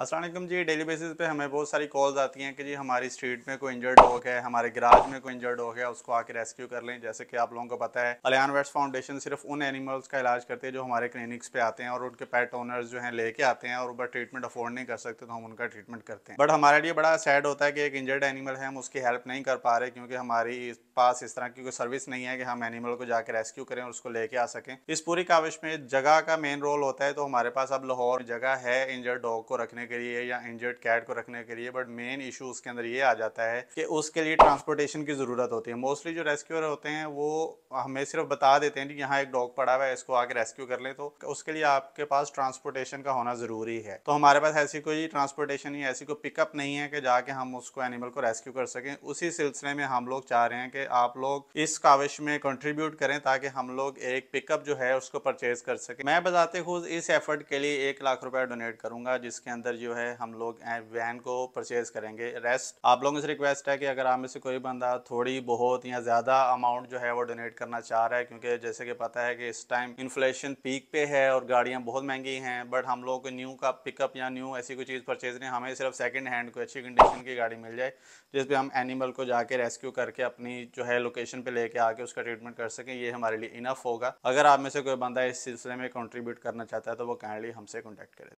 असलम जी daily basis पे हमें बहुत सारी कॉल्स आती हैं कि जी हमारी स्ट्रीट में कोई इंजर्ड हो गया हमारे गराज में कोई इंजर्ड हो गया उसको आके रेस्क्यू कर लें जैसे कि आप लोगों को पता है अलियान वेट्स फाउंडेशन सिर्फ उन एनिमल्स का इलाज करते हैं जो हमारे क्लिनिक्स पे आते हैं और उनके पेट ओनर्स जो हैं लेके आते हैं और ऊपर ट्रीटमेंट अफोर्ड नहीं कर सकते तो हम उनका ट्रीटमेंट करते हैं बट हमारे लिए बड़ा सैड होता है कि एक इंजर्ड एनिमल है हम उसकी हेल्प नहीं कर पा रहे क्योंकि हमारी पास इस तरह की कोई सर्विस नहीं है कि हम एनिमल को जाकर रेस्क्यू करें और उसको लेके आ सकें इस पूरी काविश में जगह का मेन रोल होता है तो हमारे पास अब लाहौर जगह है इंजर्ड डॉग को रखने के लिए या इंजर्ड कैट को रखने के लिए बट मेन इशू उसके अंदर ये आ जाता है कि उसके लिए ट्रांसपोर्टेशन की ज़रूरत होती है मोस्टली जो रेस्क्यूअर होते हैं वो हमें सिर्फ बता देते हैं कि यहाँ एक डॉग पड़ा हुआ है इसको आके रेस्क्यू कर लें तो उसके लिए आपके पास ट्रांसपोर्टेशन का होना ज़रूरी है तो हमारे पास ऐसी कोई ट्रांसपोर्टेशन या ऐसी कोई पिकअप नहीं है कि जाके हम उसको एनिमल को रेस्क्यू कर सकें उसी सिलसिले में हम लोग चाह रहे हैं कि आप लोग इस काविश में कंट्रीब्यूट करें ताकि हम लोग एक पिकअप जो है उसको परचेज कर सकें मैं बताते खुद इस एफर्ट के लिए एक लाख रुपया डोनेट करूंगा जिसके अंदर जो है हम लोग वैन को परचेज़ करेंगे रेस्ट आप लोगों से रिक्वेस्ट है कि अगर आप में से कोई बंदा थोड़ी बहुत या ज़्यादा अमाउंट जो है वो डोनेट करना चाह रहा है क्योंकि जैसे कि पता है कि इस टाइम इन्फ्लेशन पीक पे है और गाड़ियाँ बहुत महंगी हैं बट हम लोग को न्यू का पिकअप या न्यू ऐसी कोई चीज़ परचेज नहीं हमें सिर्फ सेकेंड हैंड कोई अच्छी कंडीशन की गाड़ी मिल जाए जिसपे हम एनिमल को जाके रेस्क्यू करके अपनी जो है लोकेशन पर लेके आके उसका ट्रीटमेंट कर सकें ये हमारे लिए इनफ होगा अगर आप में से कोई बंदा इस सिलसिले में कॉन्ट्रीब्यूट करना चाहता है तो वो काइंडली हमसे कॉन्टैक्ट करें